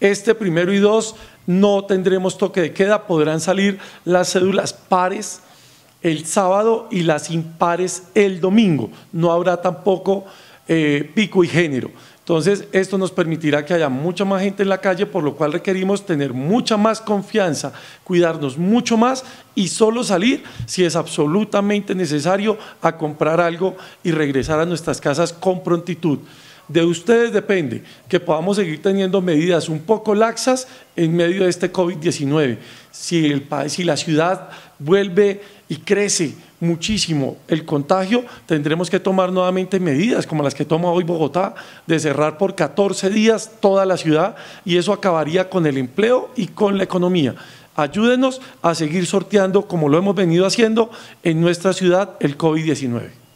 Este primero y dos no tendremos toque de queda, podrán salir las cédulas pares el sábado y las impares el domingo. No habrá tampoco eh, pico y género. Entonces, esto nos permitirá que haya mucha más gente en la calle, por lo cual requerimos tener mucha más confianza, cuidarnos mucho más y solo salir si es absolutamente necesario a comprar algo y regresar a nuestras casas con prontitud de ustedes depende que podamos seguir teniendo medidas un poco laxas en medio de este COVID-19. Si, el, si la ciudad vuelve y crece muchísimo el contagio, tendremos que tomar nuevamente medidas como las que toma hoy Bogotá, de cerrar por 14 días toda la ciudad y eso acabaría con el empleo y con la economía. Ayúdenos a seguir sorteando, como lo hemos venido haciendo en nuestra ciudad, el COVID-19.